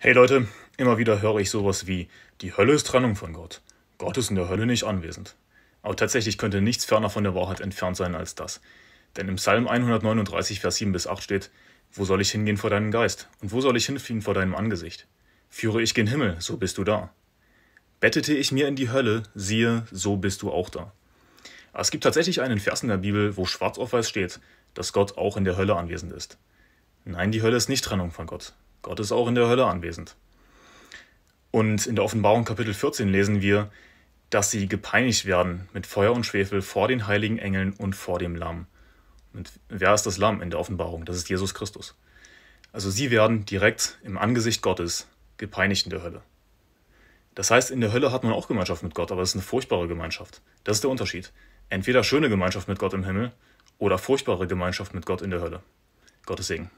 Hey Leute, immer wieder höre ich sowas wie, die Hölle ist Trennung von Gott. Gott ist in der Hölle nicht anwesend. Aber tatsächlich könnte nichts ferner von der Wahrheit entfernt sein als das. Denn im Psalm 139, Vers 7 bis 8 steht, Wo soll ich hingehen vor deinem Geist? Und wo soll ich hinfliehen vor deinem Angesicht? Führe ich gen Himmel, so bist du da. Bettete ich mir in die Hölle, siehe, so bist du auch da. Aber es gibt tatsächlich einen Vers in der Bibel, wo schwarz auf weiß steht, dass Gott auch in der Hölle anwesend ist. Nein, die Hölle ist nicht Trennung von Gott. Gott ist auch in der Hölle anwesend. Und in der Offenbarung Kapitel 14 lesen wir, dass sie gepeinigt werden mit Feuer und Schwefel vor den heiligen Engeln und vor dem Lamm. Und wer ist das Lamm in der Offenbarung? Das ist Jesus Christus. Also sie werden direkt im Angesicht Gottes gepeinigt in der Hölle. Das heißt, in der Hölle hat man auch Gemeinschaft mit Gott, aber es ist eine furchtbare Gemeinschaft. Das ist der Unterschied. Entweder schöne Gemeinschaft mit Gott im Himmel oder furchtbare Gemeinschaft mit Gott in der Hölle. Gottes Segen.